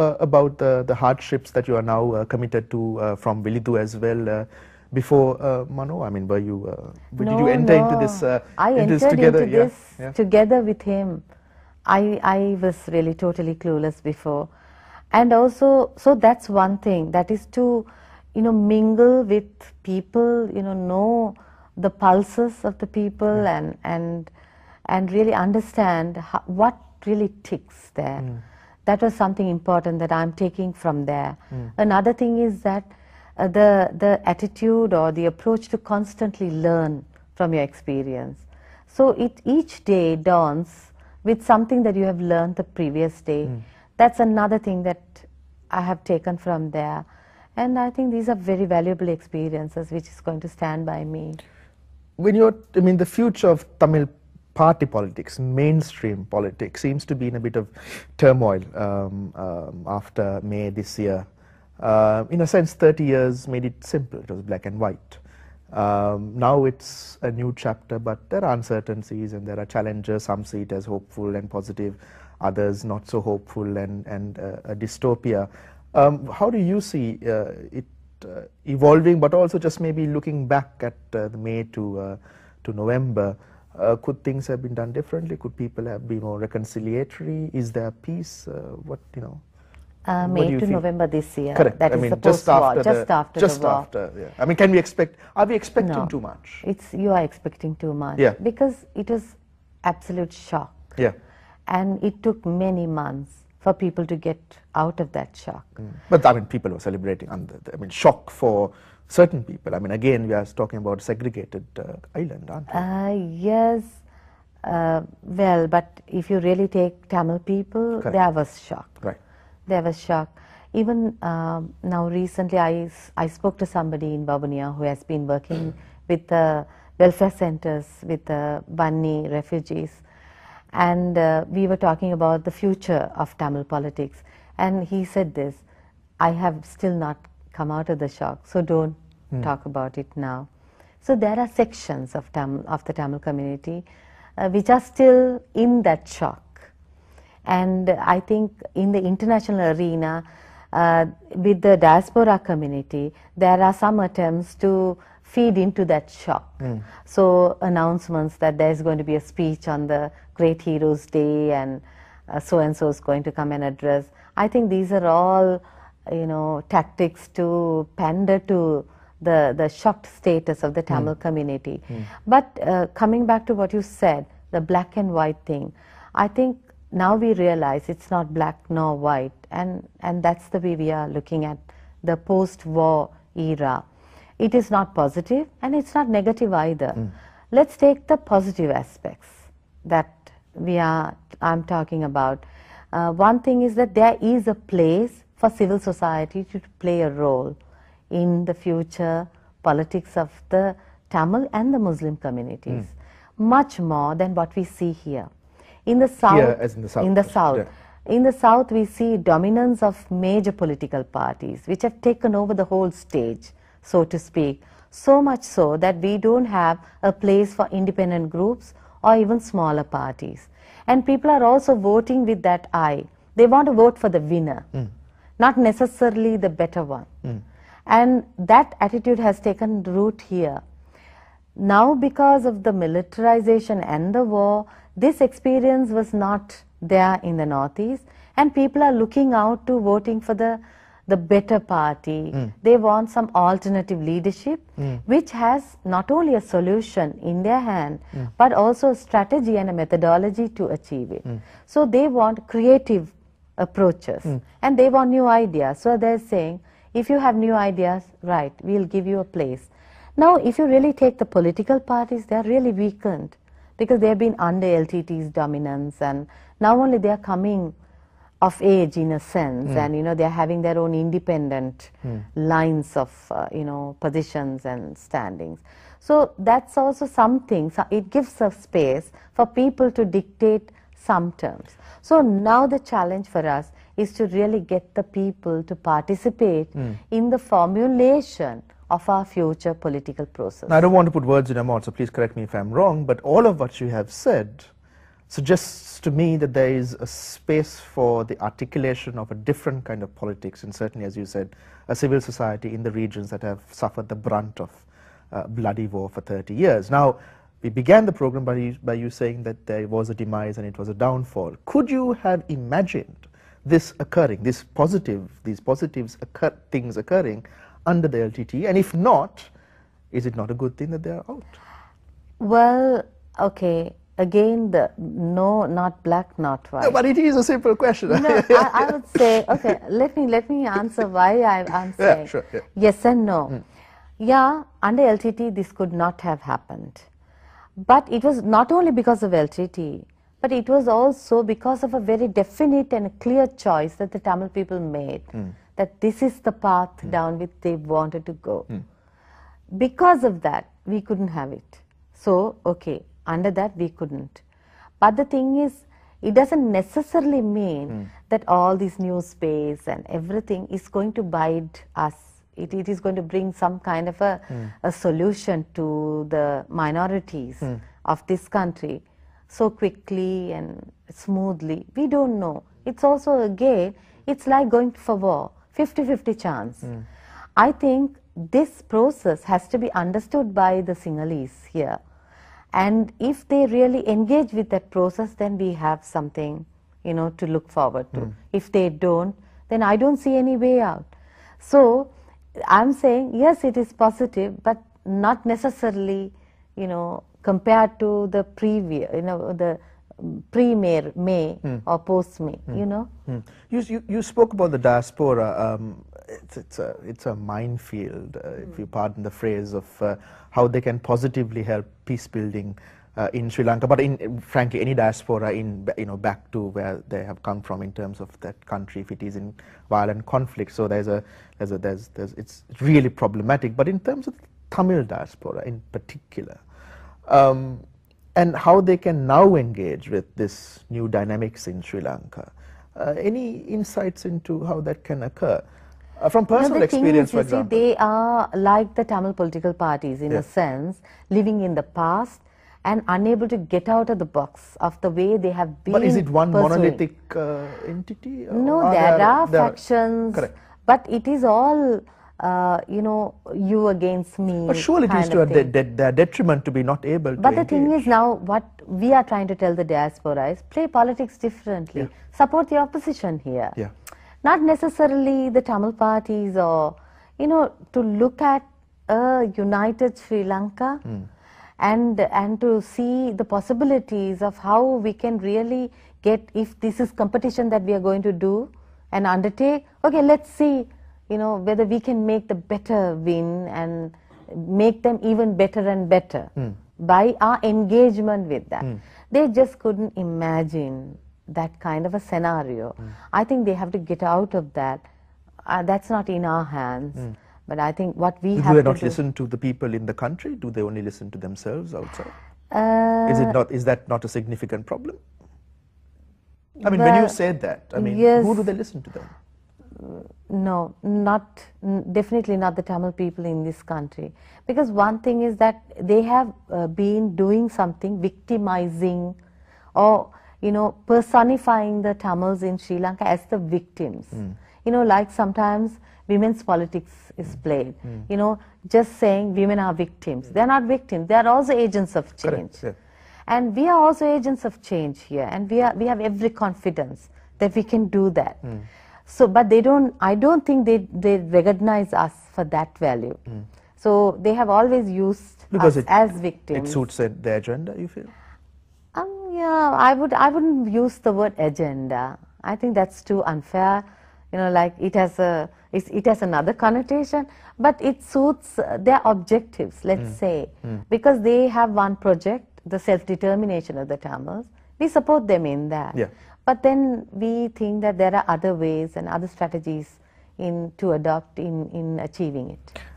Uh, about the, uh, the hardships that you are now uh, committed to uh, from Vilidu as well. Uh, before uh, Mano, I mean, were you? No, did you enter no. into this? I into entered this together, into yeah, this yeah. together with him. I I was really totally clueless before, and also so that's one thing that is to, you know, mingle with people. You know, know the pulses of the people and and and really understand how, what really ticks there. Mm that was something important that I'm taking from there. Mm. Another thing is that uh, the, the attitude or the approach to constantly learn from your experience. So it each day dawns with something that you have learned the previous day. Mm. That's another thing that I have taken from there. And I think these are very valuable experiences which is going to stand by me. When you're, I mean, the future of Tamil party politics, mainstream politics, seems to be in a bit of turmoil um, um, after May this year. Uh, in a sense, 30 years made it simple. It was black and white. Um, now it's a new chapter, but there are uncertainties and there are challenges. Some see it as hopeful and positive, others not so hopeful and, and uh, a dystopia. Um, how do you see uh, it uh, evolving, but also just maybe looking back at uh, the May to, uh, to November? Uh, could things have been done differently? Could people have been more reconciliatory? Is there peace? Uh, what you know? Uh, May to November this year. Correct. That I is mean, the just after, the, just after just the war. after. Yeah. I mean, can we expect? Are we expecting no, too much? It's you are expecting too much. Yeah. Because it was absolute shock. Yeah. And it took many months for people to get out of that shock. Mm. But I mean, people were celebrating. I mean, shock for certain people. I mean, again, we are talking about segregated uh, island, aren't we? Uh, yes. Uh, well, but if you really take Tamil people, Correct. there was shock. Right. There was shock. Even uh, now, recently, I, I spoke to somebody in Babunia who has been working hmm. with the welfare centers, with the Bani refugees and uh, we were talking about the future of Tamil politics. And he said this I have still not come out of the shock, so don't mm. talk about it now. So there are sections of, Tam- of the Tamil community uh, which are still in that shock. And I think in the international arena, uh, with the diaspora community, there are some attempts to feed into that shock. Mm. So announcements that there's going to be a speech on the Great Heroes Day and so and so is going to come and address. I think these are all you know tactics to pander to the the shocked status of the hmm. Tamil mm. community. Mm. But uh, coming back to what you said, the black and white thing, I think now we realize it's not black nor white, and and that's the way we are looking at the post-war era. It is not positive and it's not negative either. Mm. Let's take the positive aspects that we are, I'm talking about. Uh, one thing is that there is a place for civil society to play a role in the future politics of the Tamil and the Muslim communities, mm. much more than what we see here. In the south, here, in the south, in the south, yeah. in the south, we see dominance of major political parties which have taken over the whole stage so to speak. So much so that we don't have a place for independent groups or even smaller parties. And people are also voting with that eye. They want to vote for the winner, mm. not necessarily the better one. Mm. And that attitude has taken root here. Now, because of the militarization and the war, this experience was not there in the Northeast, and people are looking out to voting for the the better party. Mm. They want some alternative leadership mm. which has not only a solution in their hand mm. but also a strategy and a methodology to achieve it. Hmm. So they want creative approaches hmm. and they want new ideas. So they're saying if you have new ideas, right, we'll give you a place. Now if you really take the political parties, they're really weakened because they've been under LTT's dominance and now only they're coming of age in a sense mm. and you know they're having their own independent mm. lines of uh, you know positions and standings so that's also something so it gives a space for people to dictate some terms so now the challenge for us is to really get the people to participate mm. in the formulation of our future political process. Now, I don't want to put words in your mouth, so please correct me if I'm wrong, but all of what you have said suggests to me that there is a space for the articulation of a different kind of politics, and certainly, as you said, a civil society in the regions that have suffered the brunt of uh, bloody war for 30 years. Now, we began the program by you, by you saying that there was a demise and it was a downfall. Could you have imagined this occurring, this positive, these positives occur, things occurring under the LTT? And if not, is it not a good thing that they are out? Well, okay again the no not black not white no, but it is a simple question no I, I, would say okay let me let me answer why I, am saying yeah, sure, yeah. yes and no mm. yeah under ltt this could not have happened but it was not only because of ltt but it was also because of a very definite and clear choice that the tamil people made mm. that this is the path mm. down which they wanted to go hmm. because of that we couldn't have it so okay under that, we couldn't. But the thing is, it doesn't necessarily mean mm. that all this new space and everything is going to bide us. It, it is going to bring some kind of a, mm. a solution to the minorities mm. of this country so quickly and smoothly. We don't know. It's also, again, it's like going for war 50 50 chance. Hmm. I think this process has to be understood by the Sinhalese here and if they really engage with that process, then we have something, you know, to look forward to. Mm. If they don't, then I don't see any way out. So I'm saying, yes, it is positive, but not necessarily, you know, compared to the previous, you know, the pre-May mm. or post-May, mm. you know. Mm. You, you, you, spoke about the diaspora um, it's, it's, a, it's a minefield, uh, mm. if you hmm. pardon the phrase, of uh, how they can positively help peace building uh, in Sri Lanka, but in frankly any diaspora in you know back to where they have come from in terms of that country if it is in violent conflict. So there's a there's a there's, there's it's really problematic. But in terms of Tamil diaspora in particular, um, and how they can now engage with this new dynamics in Sri Lanka, uh, any insights into how that can occur? Uh, from personal experience, is, for example. See, they are like the Tamil political parties in a sense, living in the past and unable to get out of the box of the way they have been. But is it one pursuing. monolithic uh, entity? No, are there, there, are there factions. Are, but it is all. Uh, you know, you against me. But surely it is to de de their detriment to be not able but the engage. thing is now what we are trying to tell the diaspora is play politics differently. Yeah. Support the opposition here. Yeah not necessarily the Tamil parties or, you know, to look at a united Sri Lanka mm. and, and to see the possibilities of how we can really get, if this is competition that we are going to do and undertake, okay, let's see, you know, whether we can make the better win and make them even better and better mm. by our engagement with that. Mm. They just couldn't imagine that kind of a scenario. Mm. I think they have to get out of that. Uh, that's not in our hands. Mm. But I think what we do have. Do they not do listen to the people in the country? Do they only listen to themselves outside? Uh, is it not? Is that not a significant problem? I mean, when you say that, I mean, yes, who do they listen to then? No, not definitely not the Tamil people in this country. Because one thing is that they have uh, been doing something victimizing or you know, personifying the Tamils in Sri Lanka as the victims. Mm. You know, like sometimes women's politics is played. Mm. You know, just saying women are victims. Hmm. They're not victims. They are also agents of change. Correct, And we are also agents of change here. And we, are, we have every confidence that we can do that. Mm. So, but they don't, I don't think they, they recognize us for that value. Hmm. So they have always used because us it, as victims. It suits their agenda, you feel? Yeah, I would I wouldn't use the word agenda. I think that's too unfair. You know, like it has a it has another connotation, but it suits uh, their objectives. Let's mm. say mm. because they have one project, the self-determination of the Tamils. We support them in that. Yeah. But then we think that there are other ways and other strategies in to adopt in in achieving it.